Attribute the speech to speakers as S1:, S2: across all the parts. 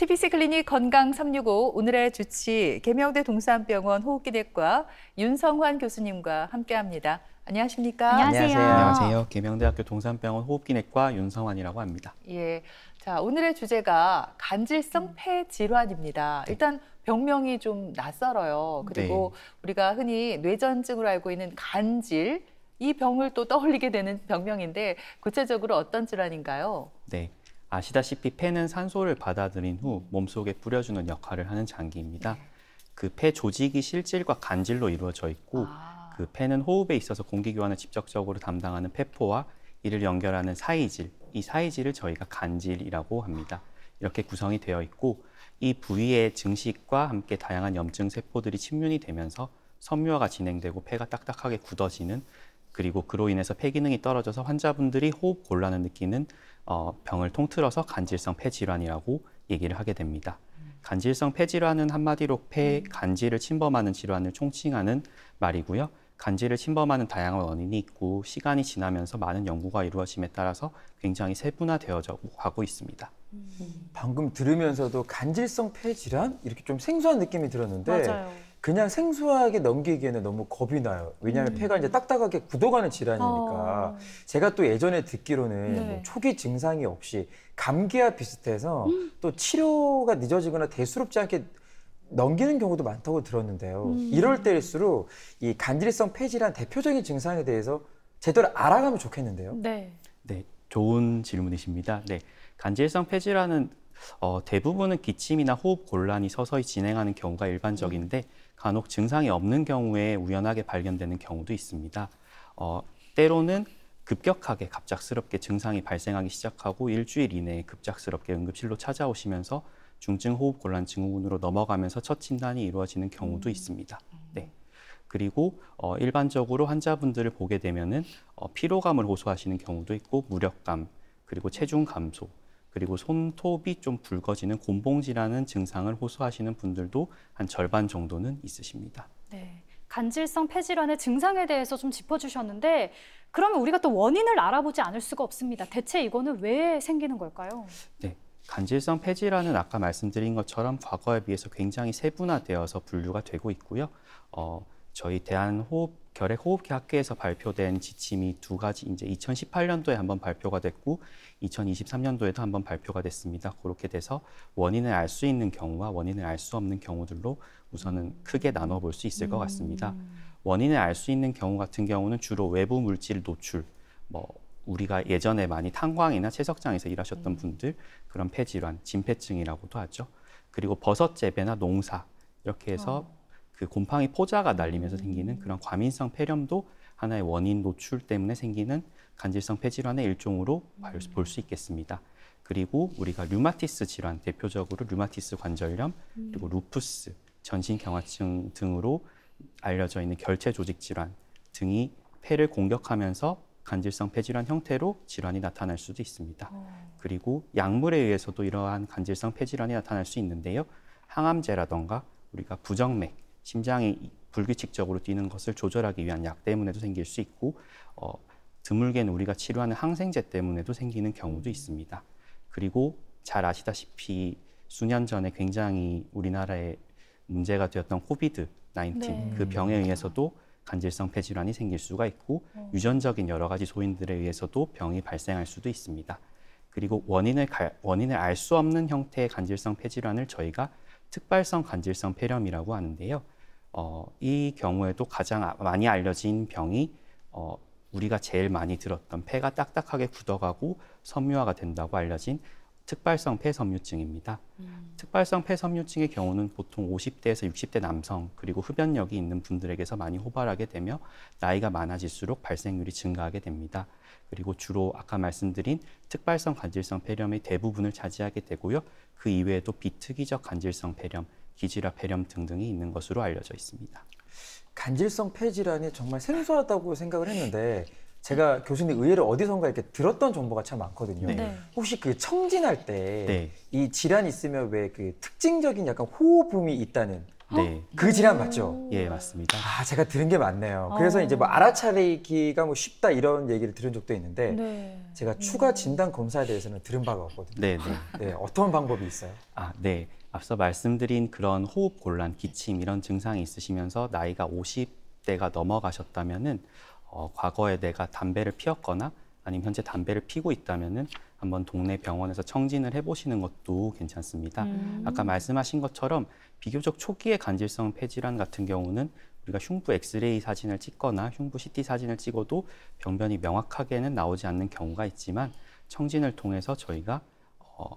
S1: TBC 클리닉 건강 365 오늘의 주치 개명대 동산병원 호흡기내과 윤성환 교수님과 함께합니다. 안녕하십니까? 안녕하세요. 안녕하세요.
S2: 개명대학교 동산병원 호흡기내과 윤성환이라고 합니다.
S1: 예. 자, 오늘의 주제가 간질성 음. 폐 질환입니다. 네. 일단 병명이 좀 낯설어요. 그리고 네. 우리가 흔히 뇌전증으로 알고 있는 간질 이 병을 또 떠올리게 되는 병명인데 구체적으로 어떤 질환인가요?
S2: 네. 아시다시피 폐는 산소를 받아들인 후 몸속에 뿌려주는 역할을 하는 장기입니다. 네. 그폐 조직이 실질과 간질로 이루어져 있고 아. 그 폐는 호흡에 있어서 공기 교환을 직접적으로 담당하는 폐포와 이를 연결하는 사이질, 이 사이질을 저희가 간질이라고 합니다. 이렇게 구성이 되어 있고 이 부위의 증식과 함께 다양한 염증 세포들이 침윤이 되면서 섬유화가 진행되고 폐가 딱딱하게 굳어지는 그리고 그로 인해서 폐 기능이 떨어져서 환자분들이 호흡 곤란을 느끼는 어, 병을 통틀어서 간질성 폐질환이라고 얘기를 하게 됩니다. 간질성 폐질환은 한마디로 폐 음. 간질을 침범하는 질환을 총칭하는 말이고요. 간질을 침범하는 다양한 원인이 있고 시간이 지나면서 많은 연구가 이루어짐에 따라서 굉장히 세분화되어져 가고 있습니다.
S3: 음. 방금 들으면서도 간질성 폐질환 이렇게 좀 생소한 느낌이 들었는데 맞아요. 그냥 생소하게 넘기기에는 너무 겁이 나요. 왜냐하면 음. 폐가 이제 딱딱하게 굳어가는 질환이니까. 어. 제가 또 예전에 듣기로는 네. 뭐 초기 증상이 없이 감기와 비슷해서 음. 또 치료가 늦어지거나 대수롭지 않게 넘기는 경우도 많다고 들었는데요. 음. 이럴 때일수록 이 간질성 폐질환 대표적인 증상에 대해서 제대로 알아가면 좋겠는데요.
S4: 네.
S2: 네, 좋은 질문이십니다. 네. 간질성 폐질환은 어, 대부분은 기침이나 호흡 곤란이 서서히 진행하는 경우가 일반적인데 음. 간혹 증상이 없는 경우에 우연하게 발견되는 경우도 있습니다. 어, 때로는 급격하게 갑작스럽게 증상이 발생하기 시작하고 일주일 이내에 급작스럽게 응급실로 찾아오시면서 중증 호흡곤란 증후군으로 넘어가면서 첫 진단이 이루어지는 경우도 음. 있습니다. 음. 네. 그리고 어, 일반적으로 환자분들을 보게 되면은 어, 피로감을 호소하시는 경우도 있고 무력감 그리고 체중 감소 그리고 손톱이 좀 붉어지는 곤봉지라는 증상을 호소하시는 분들도 한 절반 정도는 있으십니다.
S4: 네. 간질성 폐질환의 증상에 대해서 좀 짚어주셨는데 그러면 우리가 또 원인을 알아보지 않을 수가 없습니다. 대체 이거는 왜 생기는 걸까요?
S2: 네, 간질성 폐질환은 아까 말씀드린 것처럼 과거에 비해서 굉장히 세분화되어서 분류가 되고 있고요. 어, 저희 대한호흡 결핵호흡기학회에서 발표된 지침이 두 가지 이제 2018년도에 한번 발표가 됐고 2023년도에도 한번 발표가 됐습니다. 그렇게 돼서 원인을 알 수 있는 경우와 원인을 알 수 없는 경우들로 우선은 크게 나눠 볼 수 있을 것 음. 같습니다. 원인을 알 수 있는 경우 같은 경우는 주로 외부 물질 노출 뭐 우리가 예전에 많이 탄광이나 채석장에서 일하셨던 음. 분들 그런 폐질환, 진폐증이라고도 하죠. 그리고 버섯 재배나 농사 이렇게 해서 어. 그 곰팡이 포자가 날리면서 생기는 그런 과민성 폐렴도 하나의 원인 노출 때문에 생기는 간질성 폐질환의 일종으로 음. 볼수 있겠습니다. 그리고 우리가 류마티스 질환 대표적으로 류마티스 관절염 음. 그리고 루푸스 전신 경화증 등으로 알려져 있는 결체 조직 질환 등이 폐를 공격하면서 간질성 폐질환 형태로 질환이 나타날 수도 있습니다. 어. 그리고 약물에 의해서도 이러한 간질성 폐질환이 나타날 수 있는데요. 항암제라던가 우리가 부정맥 심장이 불규칙적으로 뛰는 것을 조절하기 위한 약 때문에도 생길 수 있고 어, 드물게는 우리가 치료하는 항생제 때문에도 생기는 경우도 있습니다. 그리고 잘 아시다시피 수년 전에 굉장히 우리나라에 문제가 되었던 코비드 19그 네. 그 병에 의해서도 간질성 폐질환이 생길 수가 있고 어. 유전적인 여러 가지 소인들에 의해서도 병이 발생할 수도 있습니다. 그리고 원인을 원인을 알 수 없는 형태의 간질성 폐질환을 저희가 특발성 간질성 폐렴이라고 하는데요. 어, 이 경우에도 가장 아, 많이 알려진 병이 어, 우리가 제일 많이 들었던 폐가 딱딱하게 굳어가고 섬유화가 된다고 알려진 특발성 폐섬유증입니다. 음. 특발성 폐섬유증의 경우는 보통 50대에서 60대 남성 그리고 흡연력이 있는 분들에게서 많이 호발하게 되며 나이가 많아질수록 발생률이 증가하게 됩니다. 그리고 주로 아까 말씀드린 특발성 간질성 폐렴의 대부분을 차지하게 되고요. 그 이외에도 비특이적 간질성 폐렴, 기질화 폐렴 등등이 있는 것으로 알려져 있습니다.
S3: 간질성 폐질환이 정말 생소하다고 생각을 했는데 제가 교수님 의외로 어디선가 이렇게 들었던 정보가 참 많거든요. 네. 네. 혹시 그 청진할 때이 네. 질환이 있으면 왜 그 특징적인 약간 호흡음이 있다는 어? 네. 그 질환 맞죠? 예, 맞습니다. 아, 제가 들은 게 맞네요. 아. 그래서 아. 이제 뭐 알아차리기가 뭐 쉽다 이런 얘기를 들은 적도 있는데 네. 제가 음. 추가 진단 검사에 대해서는 들은 바가 없거든요. 네, 네. 네, 어떤 방법이 있어요? 아,
S2: 네. 앞서 말씀드린 그런 호흡 곤란, 기침 이런 증상이 있으시면서 나이가 50대가 넘어가셨다면은 어, 과거에 내가 담배를 피웠거나 아니면 현재 담배를 피고 있다면은 한번 동네 병원에서 청진을 해보시는 것도 괜찮습니다. 음. 아까 말씀하신 것처럼 비교적 초기의 간질성 폐질환 같은 경우는 우리가 흉부 엑스레이 사진을 찍거나 흉부 CT 사진을 찍어도 병변이 명확하게는 나오지 않는 경우가 있지만 청진을 통해서 저희가 어,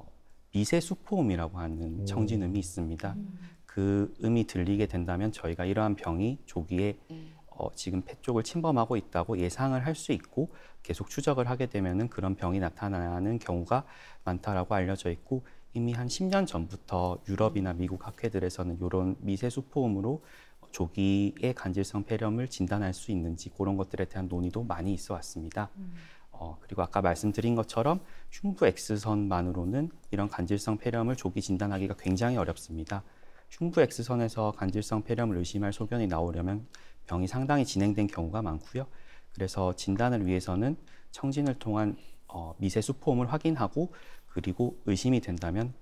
S2: 미세 수포음이라고 하는 음. 청진음이 있습니다. 음. 그 음이 들리게 된다면 저희가 이러한 병이 조기에 음. 어, 지금 폐 쪽을 침범하고 있다고 예상을 할 수 있고 계속 추적을 하게 되면은 그런 병이 나타나는 경우가 많다라고 알려져 있고 이미 한 10년 전부터 유럽이나 미국 학회들에서는 이런 미세수포음으로 조기의 간질성 폐렴을 진단할 수 있는지 그런 것들에 대한 논의도 많이 있어 왔습니다. 음. 어, 그리고 아까 말씀드린 것처럼 흉부 X선만으로는 이런 간질성 폐렴을 조기 진단하기가 굉장히 어렵습니다. 흉부 X선에서 간질성 폐렴을 의심할 소견이 나오려면 병이 상당히 진행된 경우가 많고요. 그래서 진단을 위해서는 청진을 통한 어, 미세 수포음을 확인하고 그리고 의심이 된다면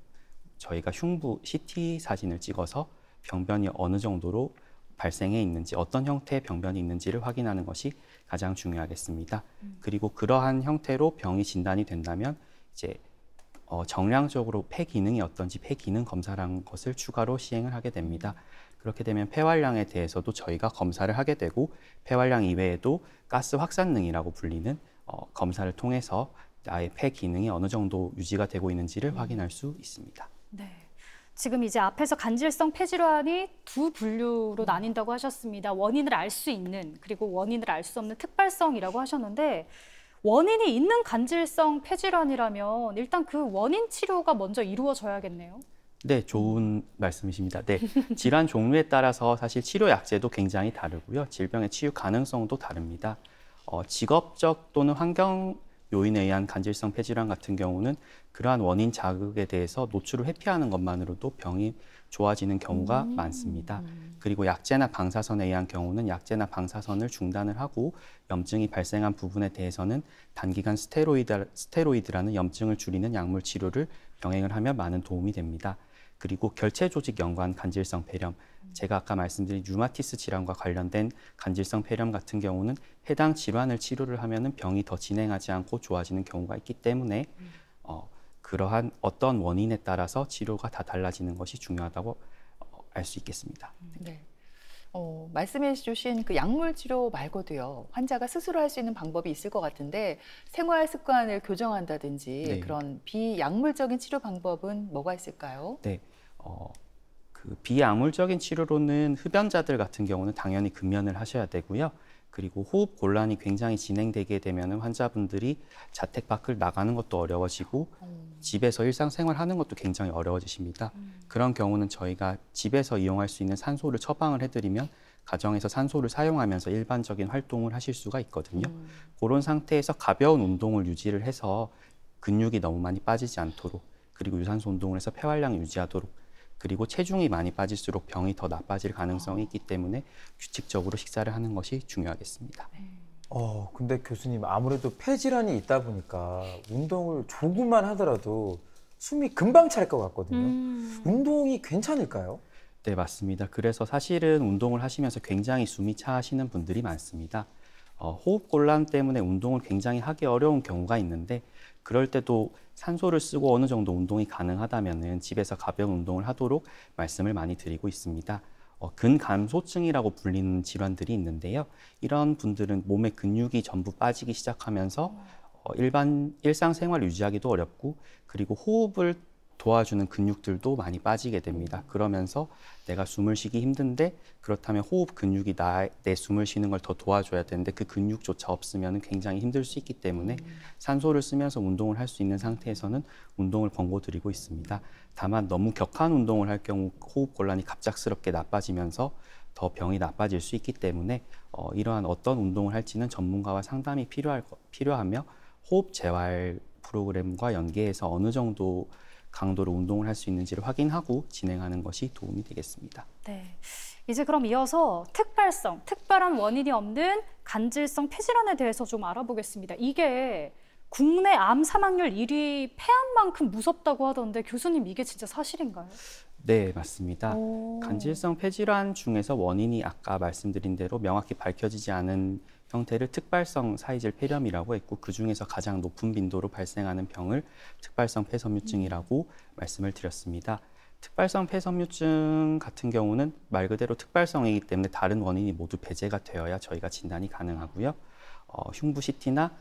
S2: 저희가 흉부 CT 사진을 찍어서 병변이 어느 정도로 발생해 있는지 어떤 형태의 병변이 있는지를 확인하는 것이 가장 중요하겠습니다. 음. 그리고 그러한 형태로 병이 진단이 된다면 이제 어, 정량적으로 폐 기능이 어떤지 폐 기능 검사라는 것을 추가로 시행을 하게 됩니다. 그렇게 되면 폐활량에 대해서도 저희가 검사를 하게 되고 폐활량 이외에도 가스 확산능이라고 불리는 어, 검사를 통해서 나의 폐 기능이 어느 정도 유지가 되고 있는지를 음. 확인할 수 있습니다.
S4: 네. 지금 이제 앞에서 간질성 폐질환이 두 분류로 음. 나뉜다고 하셨습니다. 원인을 알 수 있는 그리고 원인을 알 수 없는 특발성이라고 하셨는데 원인이 있는 간질성 폐질환이라면 일단 그 원인 치료가 먼저 이루어져야겠네요.
S2: 네, 좋은 말씀이십니다. 네. 질환 종류에 따라서 사실 치료 약제도 굉장히 다르고요. 질병의 치유 가능성도 다릅니다. 어, 직업적 또는 환경 요인에 의한 간질성 폐질환 같은 경우는 그러한 원인 자극에 대해서 노출을 회피하는 것만으로도 병이 좋아지는 경우가 음. 많습니다. 그리고 약제나 방사선에 의한 경우는 약제나 방사선을 중단을 하고 염증이 발생한 부분에 대해서는 단기간 스테로이드, 스테로이드라는 염증을 줄이는 약물 치료를 병행을 하면 많은 도움이 됩니다. 그리고 결체 조직 연관 간질성 폐렴, 제가 아까 말씀드린 류마티스 질환과 관련된 간질성 폐렴 같은 경우는 해당 질환을 치료를 하면은 병이 더 진행하지 않고 좋아지는 경우가 있기 때문에 어, 그러한 어떤 원인에 따라서 치료가 다 달라지는 것이 중요하다고 어, 알수 있겠습니다. 음,
S1: 네. 어, 말씀해 주신 그 약물 치료 말고도요, 환자가 스스로 할 수 있는 방법이 있을 것 같은데 생활 습관을 교정한다든지 네. 그런 비약물적인 치료 방법은 뭐가 있을까요? 네.
S2: 어, 그비암울적인 치료로는 흡연자들 같은 경우는 당연히 금연을 하셔야 되고요. 그리고 호흡 곤란이 굉장히 진행되게 되면 환자분들이 자택 밖을 나가는 것도 어려워지고 음. 집에서 일상생활 하는 것도 굉장히 어려워지십니다. 음. 그런 경우는 저희가 집에서 이용할 수 있는 산소를 처방을 해드리면 가정에서 산소를 사용하면서 일반적인 활동을 하실 수가 있거든요. 음. 그런 상태에서 가벼운 운동을 유지를 해서 근육이 너무 많이 빠지지 않도록 그리고 유산소 운동을 해서 폐활량 유지하도록 그리고 체중이 많이 빠질수록 병이 더 나빠질 가능성이 있기 때문에 규칙적으로
S3: 식사를 하는 것이 중요하겠습니다. 네. 어, 근데 교수님 아무래도 폐질환이 있다 보니까 운동을 조금만 하더라도 숨이 금방 찰 것 같거든요. 음. 운동이 괜찮을까요?
S2: 네, 맞습니다. 그래서 사실은 운동을 하시면서 굉장히 숨이 차시는 분들이 많습니다. 어, 호흡 곤란 때문에 운동을 굉장히 하기 어려운 경우가 있는데 그럴 때도 산소를 쓰고 어느 정도 운동이 가능하다면 집에서 가벼운 운동을 하도록 말씀을 많이 드리고 있습니다. 어, 근감소증이라고 불리는 질환들이 있는데요. 이런 분들은 몸의 근육이 전부 빠지기 시작하면서 어, 일반 일상생활 유지하기도 어렵고 그리고 호흡을 도와주는 근육들도 많이 빠지게 됩니다. 그러면서 내가 숨을 쉬기 힘든데 그렇다면 호흡 근육이 나, 내 숨을 쉬는 걸 더 도와줘야 되는데 그 근육조차 없으면 굉장히 힘들 수 있기 때문에 산소를 쓰면서 운동을 할 수 있는 상태에서는 운동을 권고드리고 있습니다. 다만 너무 격한 운동을 할 경우 호흡 곤란이 갑작스럽게 나빠지면서 더 병이 나빠질 수 있기 때문에 어, 이러한 어떤 운동을 할지는 전문가와 상담이 필요할, 필요하며 호흡 재활 프로그램과 연계해서 어느 정도 강도로 운동을 할 수 있는지를 확인하고 진행하는 것이 도움이 되겠습니다.
S4: 네. 이제 그럼 이어서 특발성, 특별한 원인이 없는 간질성 폐질환에 대해서 좀 알아보겠습니다. 이게 국내 암 사망률 1위 폐암만큼 무섭다고 하던데 교수님 이게 진짜 사실인가요?
S2: 네, 맞습니다. 오. 간질성 폐질환 중에서 원인이 아까 말씀드린 대로 명확히 밝혀지지 않은 형태를 특발성 사이질 폐렴이라고 했고 그 중에서 가장 높은 빈도로 발생하는 병을 특발성 폐섬유증이라고 말씀을 드렸습니다. 특발성 폐섬유증 같은 경우는 말 그대로 특발성이기 때문에 다른 원인이 모두 배제가 되어야 저희가 진단이 가능하고요. 어, 흉부 CT나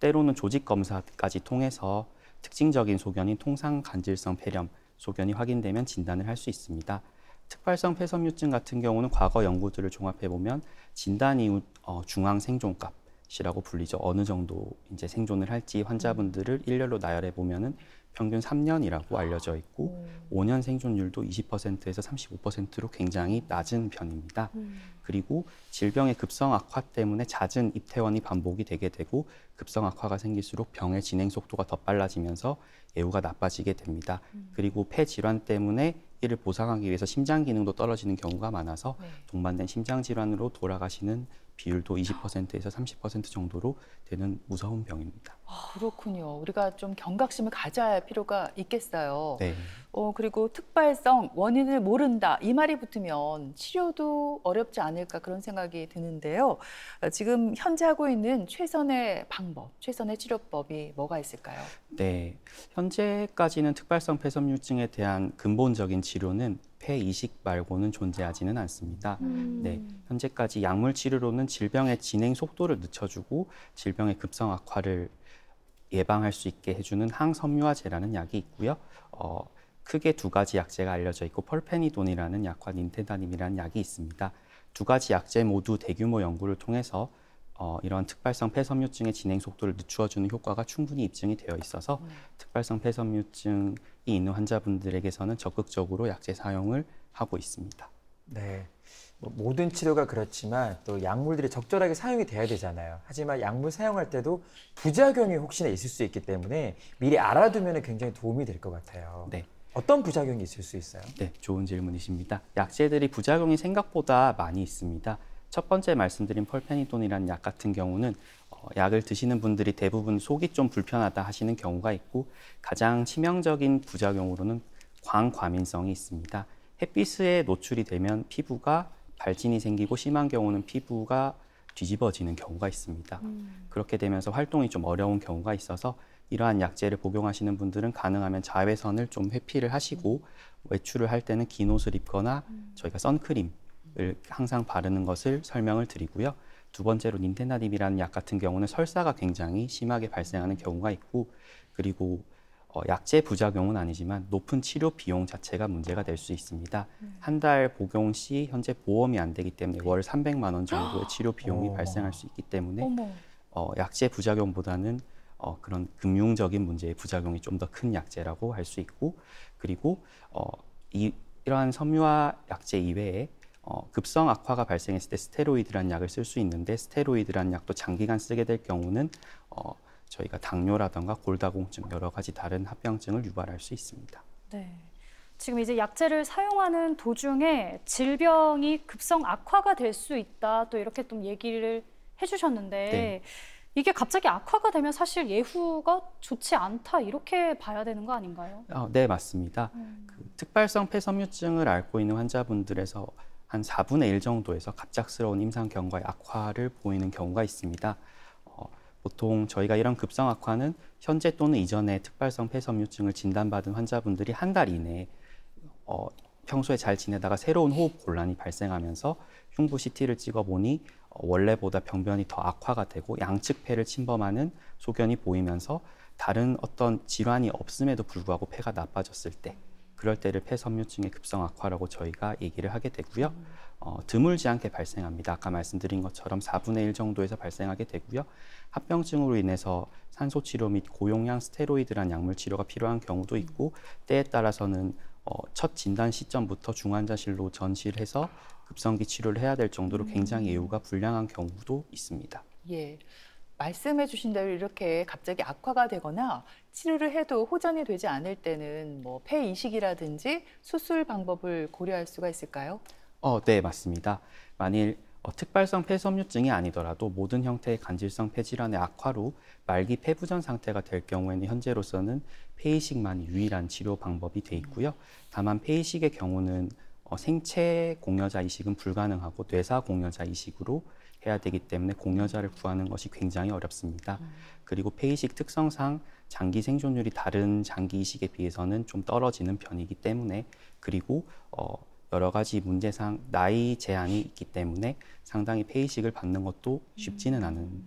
S2: 때로는 조직 검사까지 통해서 특징적인 소견인 통상 간질성 폐렴 소견이 확인되면 진단을 할 수 있습니다. 특발성 폐섬유증 같은 경우는 과거 연구들을 종합해 보면 진단 이후 어, 중앙 생존값 이라고 불리죠. 어느 정도 이제 생존을 할지 환자분들을 일렬로 나열해 보면은 평균 3년이라고 알려져 있고 오. 5년 생존율도 20%에서 35%로 굉장히 낮은 편입니다. 음. 그리고 질병의 급성 악화 때문에 잦은 입퇴원이 반복이 되게 되고 급성 악화가 생길수록 병의 진행 속도가 더 빨라지면서 예후가 나빠지게 됩니다. 음. 그리고 폐 질환 때문에 이를 보상하기 위해서 심장 기능도 떨어지는 경우가 많아서 네. 동반된 심장 질환으로 돌아가시는 비율도 20%에서 30% 정도로 되는 무서운 병입니다.
S3: 아,
S1: 그렇군요. 우리가 좀 경각심을 가져야 할 필요가 있겠어요. 네. 어, 그리고 특발성, 원인을 모른다 이 말이 붙으면 치료도 어렵지 않을까 그런 생각이 드는데요. 어, 지금 현재 하고 있는 최선의 방법, 최선의 치료법이 뭐가 있을까요?
S2: 네, 현재까지는 특발성 폐섬유증에 대한 근본적인 치료는 폐 이식 말고는 존재하지는 않습니다. 음. 네, 현재까지 약물 치료로는 질병의 진행 속도를 늦춰주고 질병의 급성 악화를 예방할 수 있게 해주는 항섬유화제라는 약이 있고요. 어, 크게 두 가지 약제가 알려져 있고 펄페니돈이라는 약과 닌테다님이라는 약이 있습니다. 두 가지 약제 모두 대규모 연구를 통해서 어, 이러한 특발성 폐섬유증의 진행 속도를 늦추어주는 효과가 충분히 입증이 되어 있어서 음. 특발성 폐섬유증이 있는 환자분들에게서는 적극적으로 약제 사용을 하고 있습니다.
S3: 네. 뭐 모든 치료가 그렇지만 또 약물들이 적절하게 사용이 돼야 되잖아요. 하지만 약물 사용할 때도 부작용이 혹시나 있을 수 있기 때문에 미리 알아두면 굉장히 도움이 될 것 같아요. 네. 어떤 부작용이 있을 수
S2: 있어요? 네, 좋은 질문이십니다. 약제들이 부작용이 생각보다 많이 있습니다. 첫 번째 말씀드린 펄페니돈이라는 약 같은 경우는 어, 약을 드시는 분들이 대부분 속이 좀 불편하다 하시는 경우가 있고 가장 치명적인 부작용으로는 광과민성이 있습니다. 햇빛에 노출이 되면 피부가 발진이 생기고 심한 경우는 피부가 뒤집어지는 경우가 있습니다. 음. 그렇게 되면서 활동이 좀 어려운 경우가 있어서 이러한 약제를 복용하시는 분들은 가능하면 자외선을 좀 회피를 하시고 음. 외출을 할 때는 긴 옷을 입거나 음. 저희가 선크림 항상 바르는 것을 설명을 드리고요. 두 번째로 닌텐나딥이라는 약 같은 경우는 설사가 굉장히 심하게 발생하는 경우가 있고 그리고 어, 약제 부작용은 아니지만 높은 치료 비용 자체가 문제가 될 수 있습니다. 음. 한달 복용 시 현재 보험이 안 되기 때문에 네. 월 300만 원 정도의 치료 비용이 발생할 수 있기 때문에 어, 약제 부작용보다는 어, 그런 금융적인 문제의 부작용이 좀 더 큰 약제라고 할 수 있고 그리고 어, 이, 이러한 섬유화 약제 이외에 어, 급성 악화가 발생했을 때 스테로이드란 약을 쓸 수 있는데 스테로이드란 약도 장기간 쓰게 될 경우는 어, 저희가 당뇨라든가 골다공증 여러 가지 다른 합병증을 유발할 수 있습니다.
S4: 네. 지금 이제 약제를 사용하는 도중에 질병이 급성 악화가 될 수 있다 또 이렇게 좀 얘기를 해주셨는데 네. 이게 갑자기 악화가 되면 사실 예후가 좋지 않다 이렇게 봐야 되는 거 아닌가요?
S2: 어, 네 맞습니다. 음. 그 특발성 폐섬유증을 앓고 있는 환자분들에서 한 4분의 1 정도에서 갑작스러운 임상 경과의 악화를 보이는 경우가 있습니다. 어, 보통 저희가 이런 급성 악화는 현재 또는 이전에 특발성 폐섬유증을 진단받은 환자분들이 한 달 이내에 어, 평소에 잘 지내다가 새로운 호흡 곤란이 발생하면서 흉부 CT를 찍어보니 어, 원래보다 병변이 더 악화가 되고 양측 폐를 침범하는 소견이 보이면서 다른 어떤 질환이 없음에도 불구하고 폐가 나빠졌을 때 그럴 때를 폐섬유증의 급성 악화라고 저희가 얘기를 하게 되고요. 음. 어, 드물지 않게 발생합니다. 아까 말씀드린 것처럼 4분의 1 정도에서 발생하게 되고요. 합병증으로 인해서 산소치료 및 고용량 스테로이드란 약물 치료가 필요한 경우도 음. 있고 때에 따라서는 어, 첫 진단 시점부터 중환자실로 전실해서 급성기 치료를 해야 될 정도로 음. 굉장히 예후가 불량한 경우도 있습니다.
S1: 예. 말씀해 주신 대로 이렇게 갑자기 악화가 되거나 치료를 해도 호전이 되지 않을 때는 뭐 폐 이식이라든지 수술 방법을 고려할 수가 있을까요?
S2: 어, 네, 맞습니다. 만일 어, 특발성 폐섬유증이 아니더라도 모든 형태의 간질성 폐질환의 악화로 말기 폐부전 상태가 될 경우에는 현재로서는 폐이식만 유일한 치료 방법이 돼 있고요. 다만 폐이식의 경우는 어, 생체 공여자 이식은 불가능하고 뇌사 공여자 이식으로 해야 되기 때문에 공여자를 구하는 것이 굉장히 어렵습니다. 음. 그리고 폐이식 특성상 장기 생존율이 다른 장기 이식에 비해서는 좀 떨어지는 편이기 때문에 그리고 어, 여러 가지 문제상 나이 제한이 있기 때문에 상당히 폐이식을
S3: 받는 것도 쉽지는 않은 음.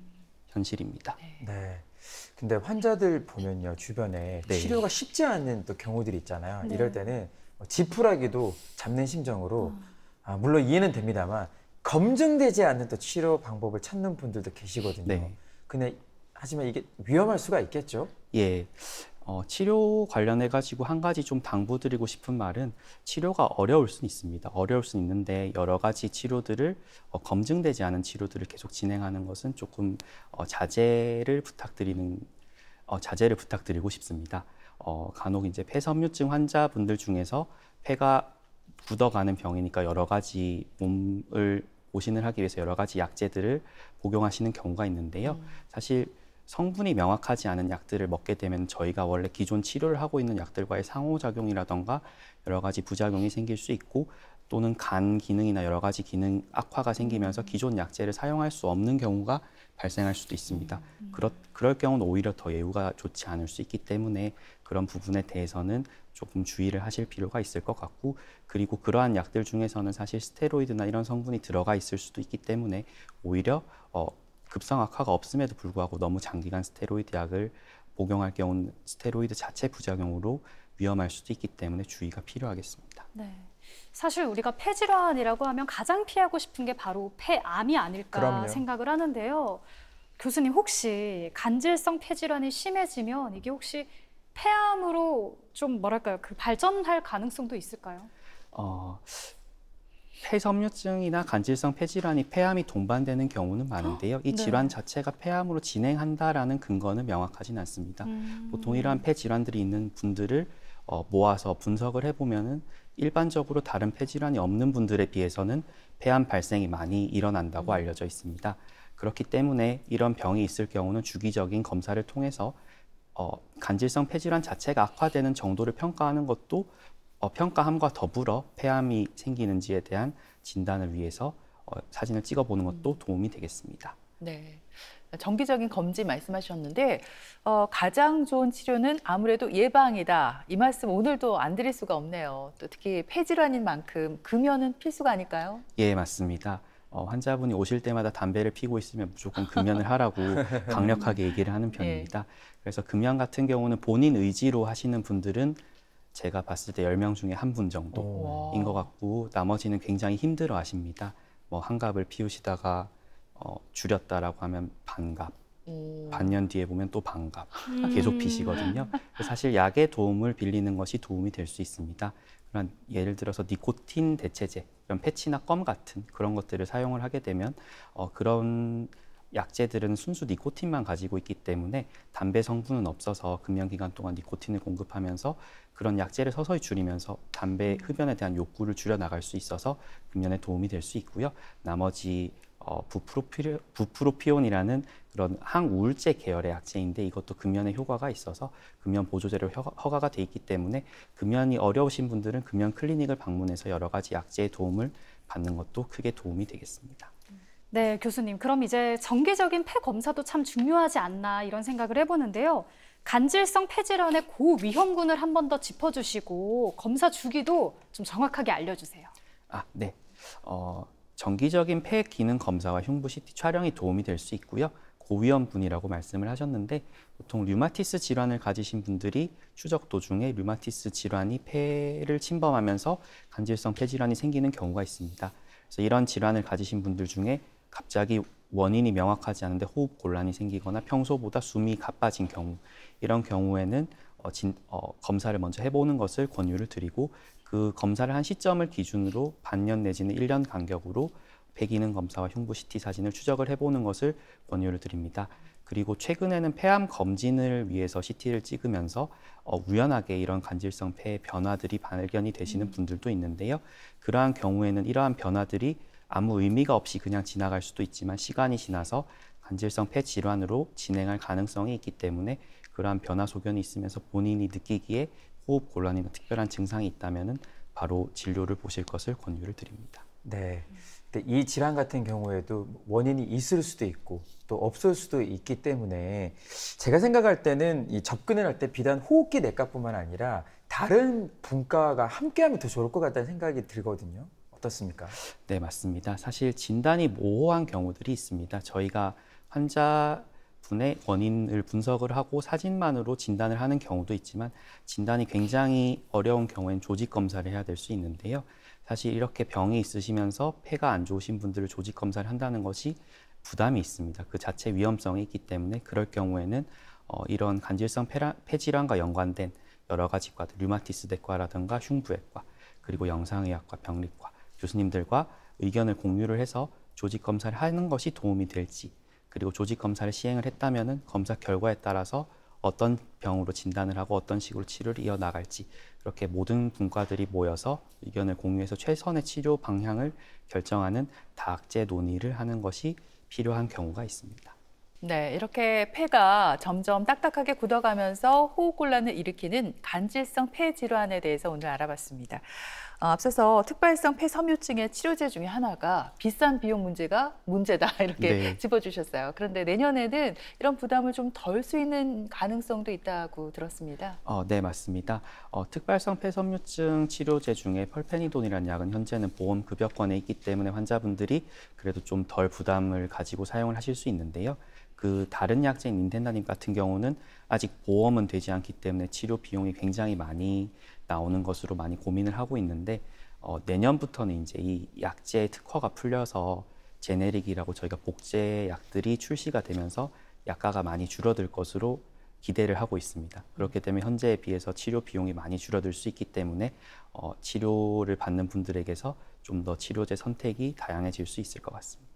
S3: 현실입니다. 네. 네. 근데 환자들 보면요 주변에 네. 치료가 쉽지 않은 또 경우들이 있잖아요. 네. 이럴 때는 뭐 지푸라기도 잡는 심정으로 어. 아, 물론 이해는 됩니다만 검증되지 않는 또 치료 방법을 찾는 분들도 계시거든요. 네. 근데 하지만 이게 위험할 수가 있겠죠?
S2: 예. 어, 치료 관련해 가지고 한 가지 좀 당부드리고 싶은 말은 치료가 어려울 수는 있습니다. 어려울 수는 있는데 여러 가지 치료들을 어, 검증되지 않은 치료들을 계속 진행하는 것은 조금 어, 자제를 부탁드리는 어, 자제를 부탁드리고 싶습니다. 어, 간혹 이제 폐섬유증 환자분들 중에서 폐가 굳어가는 병이니까 여러 가지 몸을 보신을 하기 위해서 여러 가지 약제들을 복용하시는 경우가 있는데요. 음. 사실 성분이 명확하지 않은 약들을 먹게 되면 저희가 원래 기존 치료를 하고 있는 약들과의 상호작용이라던가 여러 가지 부작용이 생길 수 있고 또는 간 기능이나 여러 가지 기능 악화가 생기면서 음. 기존 약제를 사용할 수 없는 경우가 발생할 수도 있습니다. 음. 그렇, 그럴 경우는 오히려 더 예후가 좋지 않을 수 있기 때문에 그런 부분에 대해서는 조금 주의를 하실 필요가 있을 것 같고 그리고 그러한 약들 중에서는 사실 스테로이드나 이런 성분이 들어가 있을 수도 있기 때문에 오히려 어, 급성 악화가 없음에도 불구하고 너무 장기간 스테로이드 약을 복용할 경우는 스테로이드 자체 부작용으로 위험할 수도 있기 때문에 주의가 필요하겠습니다.
S4: 네. 사실 우리가 폐질환이라고 하면 가장 피하고 싶은 게 바로 폐암이 아닐까 그럼요. 생각을 하는데요. 교수님 혹시 간질성 폐질환이 심해지면 이게 혹시 폐암으로 좀 뭐랄까요? 그 발전할 가능성도 있을까요?
S2: 어, 폐섬유증이나 간질성 폐질환이 폐암이 동반되는 경우는 많은데요. 이 네. 질환 네. 자체가 폐암으로 진행한다라는 근거는 명확하지는 않습니다. 음... 보통 이러한 폐질환들이 있는 분들을 어, 모아서 분석을 해보면은 일반적으로 다른 폐질환이 없는 분들에 비해서는 폐암 발생이 많이 일어난다고 음. 알려져 있습니다. 그렇기 때문에 이런 병이 있을 경우는 주기적인 검사를 통해서 어, 간질성 폐질환 자체가 악화되는 정도를 평가하는 것도 어, 평가함과 더불어 폐암이 생기는지에 대한 진단을 위해서 어, 사진을 찍어보는 음. 것도 도움이 되겠습니다.
S1: 네. 정기적인 검진 말씀하셨는데 어, 가장 좋은 치료는 아무래도 예방이다. 이 말씀 오늘도 안 드릴 수가 없네요. 또 특히 폐질환인 만큼 금연은 필수가 아닐까요?
S2: 예, 맞습니다. 어, 환자분이 오실 때마다 담배를 피고 있으면 무조건 금연을 하라고 강력하게 얘기를 하는 예. 편입니다. 예. 그래서 금연 같은 경우는 본인 의지로 하시는 분들은 제가 봤을 때열명 중에 한 분 정도인 것 같고 나머지는 굉장히 힘들어 하십니다. 뭐 한갑을 피우시다가 어, 줄였다라고 하면 반갑. 음. 반년 뒤에 보면 또 반갑. 음. 계속 빚시거든요 사실 약의 도움을 빌리는 것이 도움이 될 수 있습니다. 그런 예를 들어서 니코틴 대체제, 이런 패치나 껌 같은 그런 것들을 사용을 하게 되면 어, 그런 약재들은 순수 니코틴만 가지고 있기 때문에 담배 성분은 없어서 금연 기간 동안 니코틴을 공급하면서 그런 약재를 서서히 줄이면서 담배 흡연에 대한 욕구를 줄여 나갈 수 있어서 금연에 도움이 될 수 있고요. 나머지 어, 부프로피, 부프로피온이라는 그런 항우울제 계열의 약제인데 이것도 금연에 효과가 있어서 금연 보조제로 허가가 돼 있기 때문에 금연이 어려우신 분들은 금연 클리닉을 방문해서 여러 가지 약제의 도움을 받는 것도 크게 도움이 되겠습니다.
S4: 네, 교수님. 그럼 이제 정기적인 폐 검사도 참 중요하지 않나 이런 생각을 해보는데요. 간질성 폐질환의 고위험군을 한 번 더 짚어주시고 검사 주기도 좀 정확하게 알려주세요.
S2: 아, 네. 어, 정기적인 폐 기능 검사와 흉부 CT 촬영이 도움이 될 수 있고요. 고위험 분이라고 말씀을 하셨는데 보통 류마티스 질환을 가지신 분들이 추적 도중에 류마티스 질환이 폐를 침범하면서 간질성 폐 질환이 생기는 경우가 있습니다. 그래서 이런 질환을 가지신 분들 중에 갑자기 원인이 명확하지 않은데 호흡 곤란이 생기거나 평소보다 숨이 가빠진 경우 이런 경우에는 어, 진, 어, 검사를 먼저 해보는 것을 권유를 드리고 그 검사를 한 시점을 기준으로 반년 내지는 1년 간격으로 폐기능 검사와 흉부 CT 사진을 추적을 해보는 것을 권유를 드립니다. 그리고 최근에는 폐암 검진을 위해서 CT를 찍으면서 어, 우연하게 이런 간질성 폐의 변화들이 발견이 되시는 분들도 있는데요. 그러한 경우에는 이러한 변화들이 아무 의미가 없이 그냥 지나갈 수도 있지만 시간이 지나서 간질성 폐 질환으로 진행할 가능성이 있기 때문에 그러한 변화 소견이 있으면서 본인이 느끼기에 호흡 곤란이나 특별한 증상이 있다면은 바로 진료를 보실 것을 권유를 드립니다.
S3: 네. 근데 이 질환 같은 경우에도 원인이 있을 수도 있고 또 없을 수도 있기 때문에 제가 생각할 때는 이 접근을 할 때 비단 호흡기 내과뿐만 아니라 다른 분과가 함께하면 더 좋을 것 같다는 생각이 들거든요. 어떻습니까?
S2: 네, 맞습니다. 사실 진단이 모호한 경우들이 있습니다. 저희가 환자 분의 원인을 분석을 하고 사진만으로 진단을 하는 경우도 있지만 진단이 굉장히 어려운 경우엔 조직 검사를 해야 될 수 있는데요. 사실 이렇게 병이 있으시면서 폐가 안 좋으신 분들을 조직 검사를 한다는 것이 부담이 있습니다. 그 자체 위험성이 있기 때문에 그럴 경우에는 어, 이런 간질성 폐라, 폐질환과 연관된 여러 가지 과들, 류마티스 대과라든가 흉부외과, 그리고 영상의학과, 병리과 교수님들과 의견을 공유를 해서 조직 검사를 하는 것이 도움이 될지 그리고 조직 검사를 시행을 했다면은 검사 결과에 따라서 어떤 병으로 진단을 하고 어떤 식으로 치료를 이어나갈지 그렇게 모든 분과들이 모여서 의견을 공유해서 최선의 치료 방향을 결정하는 다학제 논의를 하는 것이 필요한 경우가 있습니다.
S1: 네, 이렇게 폐가 점점 딱딱하게 굳어가면서 호흡곤란을 일으키는 간질성 폐 질환에 대해서 오늘 알아봤습니다. 아, 앞서서 특발성 폐섬유증의 치료제 중에 하나가 비싼 비용 문제가 문제다 이렇게 네. 집어주셨어요. 그런데 내년에는 이런 부담을 좀 덜 수 있는 가능성도 있다고 들었습니다.
S2: 어, 네 맞습니다. 어, 특발성 폐섬유증 치료제 중에 펄페니돈이라는 약은 현재는 보험 급여권에 있기 때문에 환자분들이 그래도 좀 덜 부담을 가지고 사용을 하실 수 있는데요. 그 다른 약제인 닌텐다닌 같은 경우는 아직 보험은 되지 않기 때문에 치료 비용이 굉장히 많이 나오는 것으로 많이 고민을 하고 있는데 어, 내년부터는 이제 이 약제의 특허가 풀려서 제네릭이라고 저희가 복제 약들이 출시가 되면서 약가가 많이 줄어들 것으로 기대를 하고 있습니다. 그렇기 때문에 현재에 비해서 치료 비용이 많이 줄어들 수 있기 때문에 어, 치료를 받는 분들에게서 좀 더 치료제 선택이 다양해질 수 있을 것 같습니다.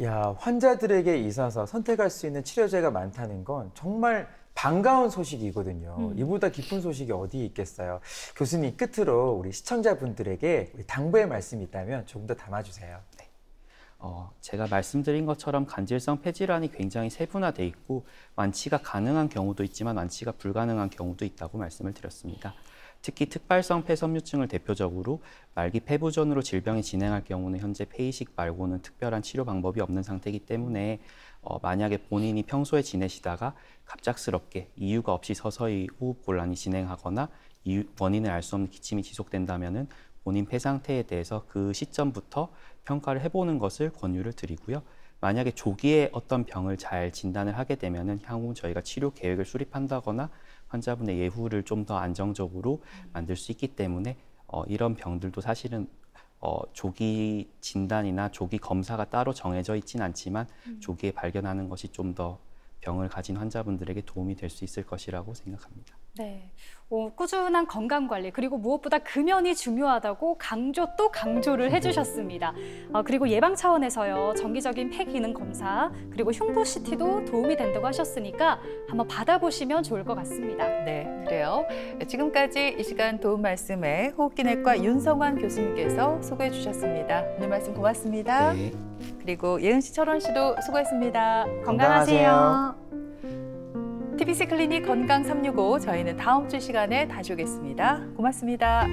S3: 야, 환자들에게 있어서 선택할 수 있는 치료제가 많다는 건 정말 반가운 소식이거든요. 음. 이보다 깊은 소식이 어디 있겠어요. 교수님 끝으로 우리 시청자분들에게 우리 당부의 말씀이 있다면 조금 더 담아주세요. 네. 어, 제가 말씀드린
S2: 것처럼 간질성 폐질환이 굉장히 세분화돼 있고 완치가 가능한 경우도 있지만 완치가 불가능한 경우도 있다고 말씀을 드렸습니다. 특히 특발성 폐섬유증을 대표적으로 말기 폐부전으로 질병이 진행할 경우는 현재 폐이식 말고는 특별한 치료 방법이 없는 상태이기 때문에 어, 만약에 본인이 평소에 지내시다가 갑작스럽게 이유가 없이 서서히 호흡 곤란이 진행하거나 이유, 원인을 알 수 없는 기침이 지속된다면은 본인 폐 상태에 대해서 그 시점부터 평가를 해보는 것을 권유를 드리고요. 만약에 조기에 어떤 병을 잘 진단을 하게 되면은 향후 저희가 치료 계획을 수립한다거나 환자분의 예후를 좀 더 안정적으로 만들 수 있기 때문에 어, 이런 병들도 사실은 어, 조기 진단이나 조기 검사가 따로 정해져 있진 않지만 음. 조기에 발견하는 것이 좀 더 병을 가진 환자분들에게 도움이 될 수 있을 것이라고 생각합니다.
S4: 네. 오, 어, 꾸준한 건강 관리 그리고 무엇보다 금연이 중요하다고 강조 또 강조를 해주셨습니다. 어, 그리고 예방 차원에서요 정기적인 폐 기능 검사 그리고 흉부 CT도 도움이 된다고 하셨으니까 한번 받아보시면 좋을 것 같습니다. 네, 그래요. 지금까지 이 시간 도움 말씀에 호흡기내과 윤성환
S1: 교수님께서 소개해 주셨습니다. 오늘 말씀 고맙습니다. 네. 그리고 예은 씨, 철원 씨도 수고했습니다. 건강하세요. 건강하세요. TBC 클리닉 건강 365 저희는 다음 주 시간에 다시 오겠습니다. 고맙습니다.